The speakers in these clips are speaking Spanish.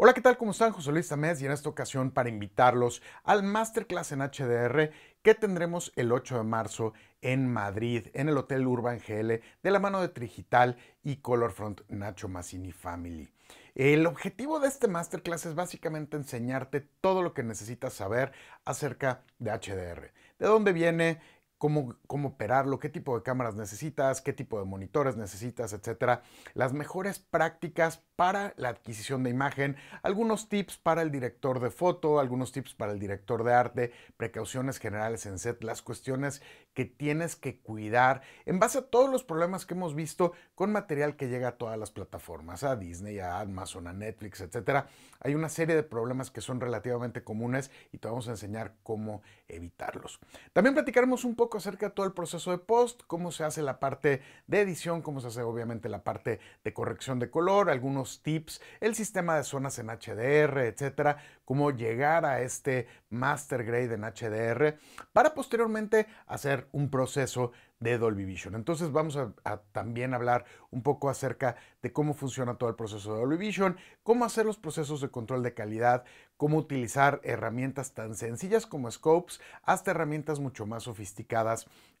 Hola, ¿qué tal? ¿Cómo están? José Luis Tamés y en esta ocasión para invitarlos al Masterclass en HDR que tendremos el 8 de marzo en Madrid, en el Hotel Urban GL, de la mano de Trigital y Colorfront Nacho Massini Family. El objetivo de este Masterclass es básicamente enseñarte todo lo que necesitas saber acerca de HDR. ¿De dónde viene? cómo, operarlo, qué tipo de cámaras necesitas, qué tipo de monitores necesitas, etcétera. Las mejores prácticas para la adquisición de imagen, algunos tips para el director de foto, algunos tips para el director de arte, precauciones generales en set, las cuestiones que tienes que cuidar en base a todos los problemas que hemos visto con material que llega a todas las plataformas, a Disney, a Amazon, a Netflix, etcétera. Hay una serie de problemas que son relativamente comunes y te vamos a enseñar cómo evitarlos. También platicaremos un poco acerca de todo el proceso de post, cómo se hace la parte de edición, cómo se hace obviamente la parte de corrección de color, algunos tips, el sistema de zonas en HDR, etcétera, cómo llegar a este master grade en HDR para posteriormente hacer un proceso de Dolby Vision. Entonces vamos a, también hablar un poco acerca de cómo funciona todo el proceso de Dolby Vision, cómo hacer los procesos de control de calidad, cómo utilizar herramientas tan sencillas como scopes hasta herramientas mucho más sofisticadas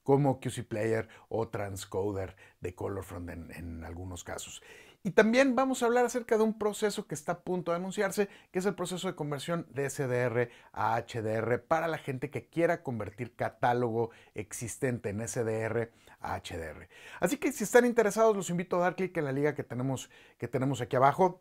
como QC Player o Transcoder de Colorfront en, en algunos casos. Y también vamos a hablar acerca de un proceso que está a punto de anunciarse, que es el proceso de conversión de SDR a HDR para la gente que quiera convertir catálogo existente en SDR a HDR. Así que si están interesados, los invito a dar clic en la liga que tenemos, que tenemos aquí abajo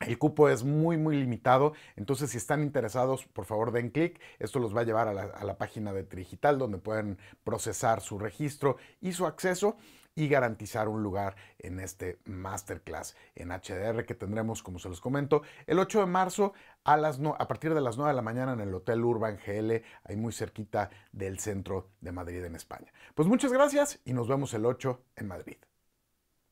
el cupo es muy, muy limitado, entonces si están interesados, por favor den clic. Esto los va a llevar a la, página de Trigital donde pueden procesar su registro y su acceso y garantizar un lugar en este masterclass en HDR que tendremos, como se los comento, el 8 de marzo a, las a partir de las 9 de la mañana en el Hotel Urban GL, ahí muy cerquita del centro de Madrid en España. Pues muchas gracias y nos vemos el 8 en Madrid.